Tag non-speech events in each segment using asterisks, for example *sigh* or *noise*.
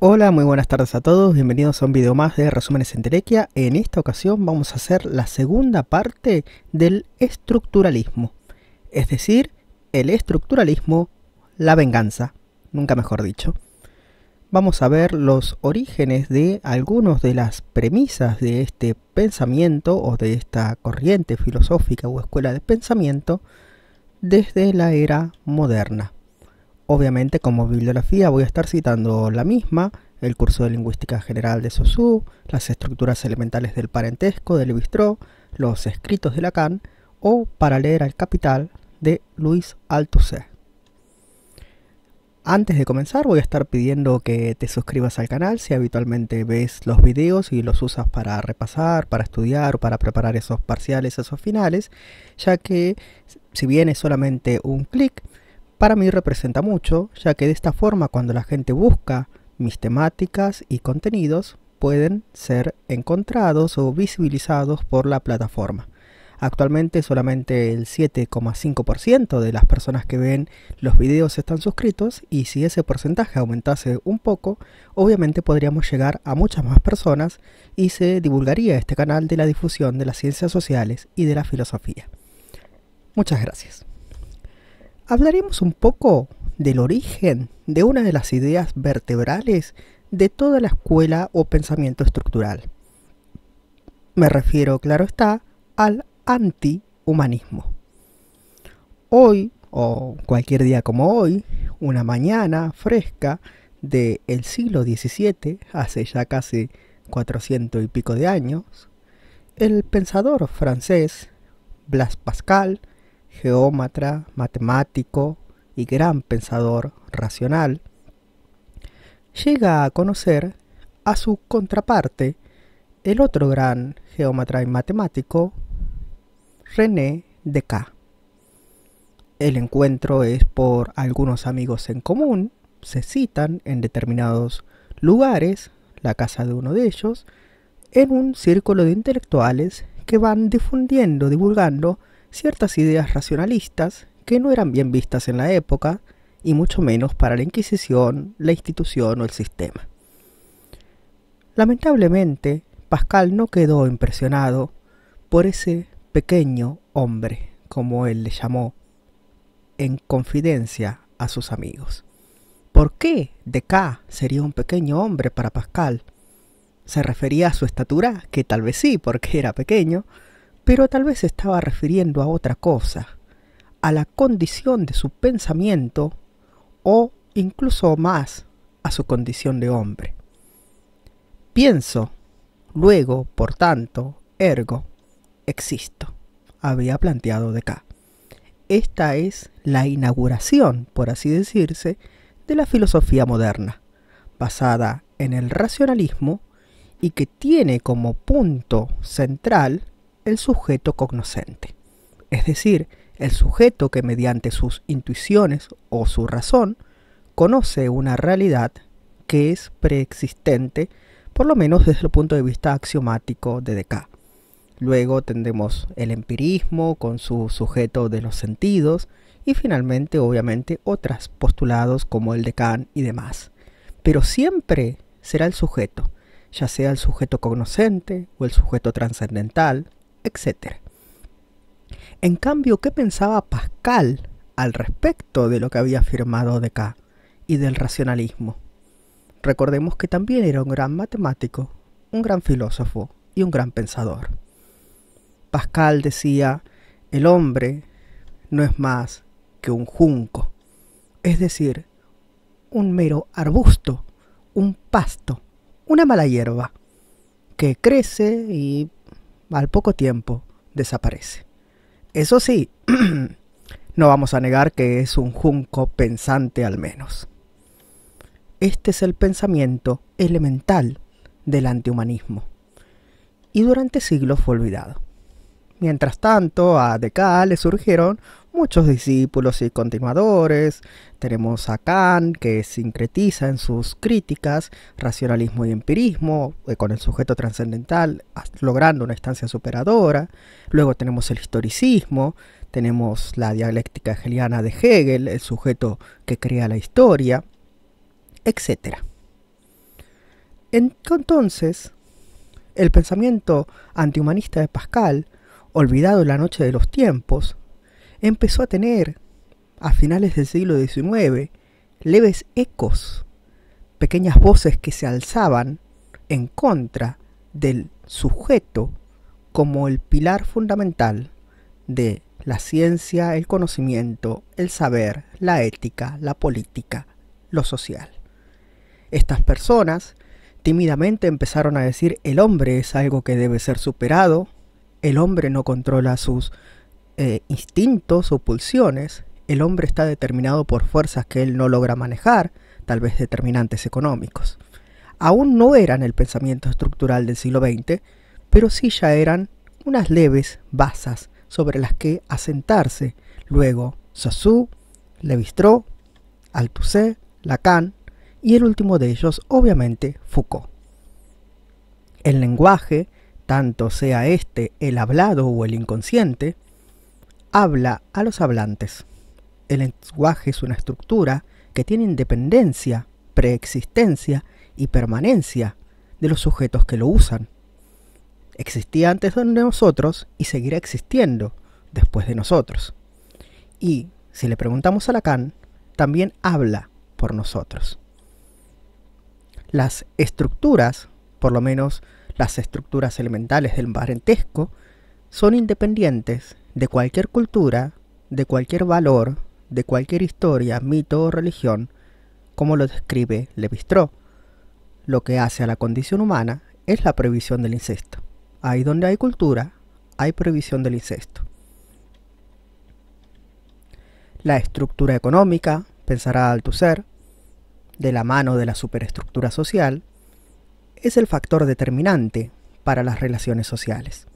Hola, muy buenas tardes a todos, bienvenidos a un video más de Resúmenes en En esta ocasión vamos a hacer la segunda parte del estructuralismo, es decir, el estructuralismo, la venganza, nunca mejor dicho. Vamos a ver los orígenes de algunas de las premisas de este pensamiento o de esta corriente filosófica o escuela de pensamiento desde la era moderna. Obviamente como bibliografía voy a estar citando la misma, el curso de lingüística general de Saussure, las estructuras elementales del parentesco de lévi los escritos de Lacan o Para leer al capital de Luis Althusser. Antes de comenzar voy a estar pidiendo que te suscribas al canal si habitualmente ves los videos y los usas para repasar, para estudiar, para preparar esos parciales, esos finales, ya que si bien es solamente un clic, para mí representa mucho, ya que de esta forma cuando la gente busca mis temáticas y contenidos pueden ser encontrados o visibilizados por la plataforma. Actualmente solamente el 7,5% de las personas que ven los videos están suscritos y si ese porcentaje aumentase un poco, obviamente podríamos llegar a muchas más personas y se divulgaría este canal de la difusión de las ciencias sociales y de la filosofía. Muchas gracias hablaremos un poco del origen de una de las ideas vertebrales de toda la escuela o pensamiento estructural. Me refiero, claro está, al antihumanismo. Hoy, o cualquier día como hoy, una mañana fresca del siglo XVII, hace ya casi 400 y pico de años, el pensador francés Blas Pascal geómatra, matemático y gran pensador racional, llega a conocer a su contraparte, el otro gran geómatra y matemático, René Descartes. El encuentro es por algunos amigos en común, se citan en determinados lugares, la casa de uno de ellos, en un círculo de intelectuales que van difundiendo, divulgando ciertas ideas racionalistas que no eran bien vistas en la época y mucho menos para la Inquisición, la institución o el sistema. Lamentablemente, Pascal no quedó impresionado por ese pequeño hombre, como él le llamó, en confidencia a sus amigos. ¿Por qué deca sería un pequeño hombre para Pascal? Se refería a su estatura, que tal vez sí, porque era pequeño, pero tal vez estaba refiriendo a otra cosa, a la condición de su pensamiento o incluso más a su condición de hombre. Pienso, luego, por tanto, ergo, existo, había planteado acá. Esta es la inauguración, por así decirse, de la filosofía moderna, basada en el racionalismo y que tiene como punto central el sujeto cognoscente, es decir, el sujeto que mediante sus intuiciones o su razón conoce una realidad que es preexistente, por lo menos desde el punto de vista axiomático de Descartes. Luego tendremos el empirismo con su sujeto de los sentidos y finalmente, obviamente, otros postulados como el de Kant y demás. Pero siempre será el sujeto, ya sea el sujeto cognoscente o el sujeto trascendental, etc. En cambio, ¿qué pensaba Pascal al respecto de lo que había afirmado Descartes y del racionalismo? Recordemos que también era un gran matemático, un gran filósofo y un gran pensador. Pascal decía, el hombre no es más que un junco, es decir, un mero arbusto, un pasto, una mala hierba, que crece y al poco tiempo desaparece. Eso sí, *clears throat* no vamos a negar que es un junco pensante al menos. Este es el pensamiento elemental del antihumanismo. Y durante siglos fue olvidado. Mientras tanto, a Deca le surgieron muchos discípulos y continuadores. Tenemos a Kant, que sincretiza en sus críticas racionalismo y empirismo, eh, con el sujeto trascendental, logrando una estancia superadora. Luego tenemos el historicismo, tenemos la dialéctica hegeliana de Hegel, el sujeto que crea la historia, etc. Entonces, el pensamiento antihumanista de Pascal, olvidado en la noche de los tiempos, empezó a tener, a finales del siglo XIX, leves ecos, pequeñas voces que se alzaban en contra del sujeto como el pilar fundamental de la ciencia, el conocimiento, el saber, la ética, la política, lo social. Estas personas tímidamente empezaron a decir el hombre es algo que debe ser superado, el hombre no controla sus eh, instintos o pulsiones, el hombre está determinado por fuerzas que él no logra manejar, tal vez determinantes económicos. Aún no eran el pensamiento estructural del siglo XX, pero sí ya eran unas leves basas sobre las que asentarse luego Sassou, Lévi-Strauss, Althusser, Lacan y el último de ellos, obviamente, Foucault. El lenguaje, tanto sea este el hablado o el inconsciente, habla a los hablantes. El lenguaje es una estructura que tiene independencia, preexistencia y permanencia de los sujetos que lo usan. Existía antes de nosotros y seguirá existiendo después de nosotros. Y, si le preguntamos a Lacan, también habla por nosotros. Las estructuras, por lo menos las estructuras elementales del parentesco, son independientes de cualquier cultura, de cualquier valor, de cualquier historia, mito o religión, como lo describe Lévi-Strauss, Lo que hace a la condición humana es la prohibición del incesto. Ahí donde hay cultura, hay prohibición del incesto. La estructura económica, pensará ser, de la mano de la superestructura social, es el factor determinante para las relaciones sociales.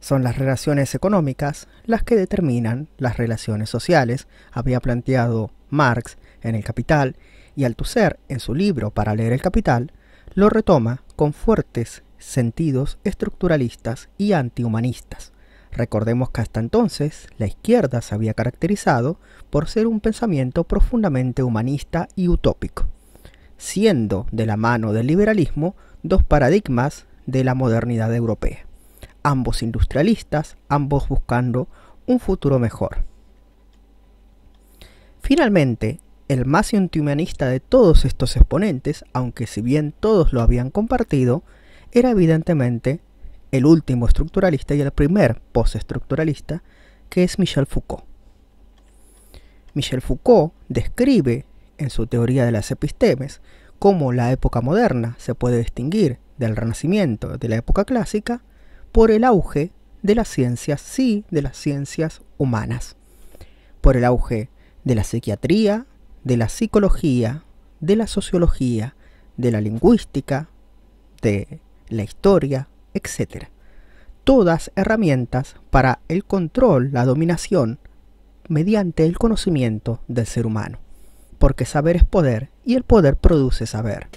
Son las relaciones económicas las que determinan las relaciones sociales, había planteado Marx en El Capital, y Althusser en su libro Para leer el Capital, lo retoma con fuertes sentidos estructuralistas y antihumanistas. Recordemos que hasta entonces la izquierda se había caracterizado por ser un pensamiento profundamente humanista y utópico, siendo de la mano del liberalismo dos paradigmas de la modernidad europea ambos industrialistas, ambos buscando un futuro mejor. Finalmente, el más antihumanista de todos estos exponentes, aunque si bien todos lo habían compartido, era evidentemente el último estructuralista y el primer postestructuralista, que es Michel Foucault. Michel Foucault describe en su teoría de las epistemes cómo la época moderna se puede distinguir del Renacimiento de la época clásica por el auge de las ciencias, sí, de las ciencias humanas, por el auge de la psiquiatría, de la psicología, de la sociología, de la lingüística, de la historia, etc. Todas herramientas para el control, la dominación, mediante el conocimiento del ser humano. Porque saber es poder y el poder produce saber.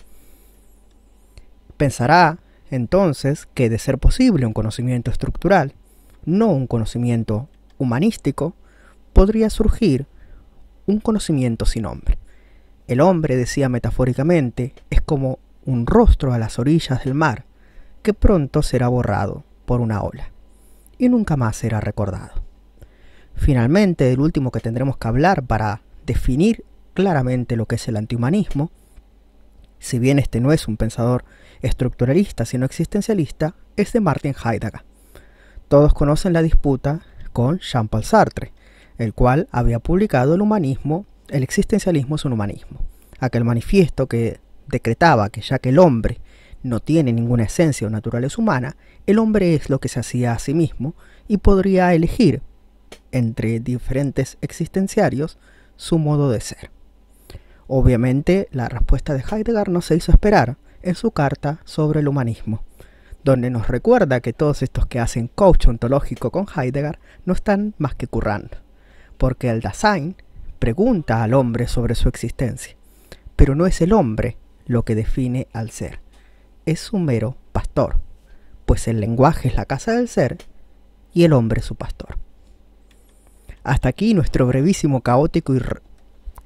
Pensará entonces que de ser posible un conocimiento estructural, no un conocimiento humanístico, podría surgir un conocimiento sin hombre. El hombre, decía metafóricamente, es como un rostro a las orillas del mar, que pronto será borrado por una ola y nunca más será recordado. Finalmente, el último que tendremos que hablar para definir claramente lo que es el antihumanismo, si bien este no es un pensador estructuralista sino existencialista es de Martin Heidegger. Todos conocen la disputa con Jean-Paul Sartre, el cual había publicado el humanismo, el existencialismo es un humanismo, aquel manifiesto que decretaba que ya que el hombre no tiene ninguna esencia o naturaleza humana, el hombre es lo que se hacía a sí mismo y podría elegir entre diferentes existenciarios su modo de ser. Obviamente la respuesta de Heidegger no se hizo esperar, en su carta sobre el humanismo, donde nos recuerda que todos estos que hacen coach ontológico con Heidegger no están más que currando, porque el Dasein pregunta al hombre sobre su existencia, pero no es el hombre lo que define al ser, es un mero pastor, pues el lenguaje es la casa del ser y el hombre su pastor. Hasta aquí nuestro brevísimo, caótico y...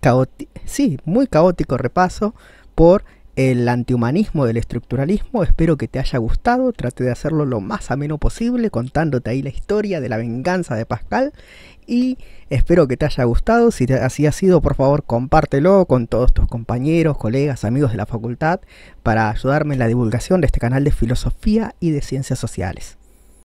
caótico, sí, muy caótico repaso por el antihumanismo del estructuralismo. Espero que te haya gustado. Trate de hacerlo lo más ameno posible contándote ahí la historia de la venganza de Pascal. Y espero que te haya gustado. Si así ha sido, por favor, compártelo con todos tus compañeros, colegas, amigos de la facultad para ayudarme en la divulgación de este canal de filosofía y de ciencias sociales.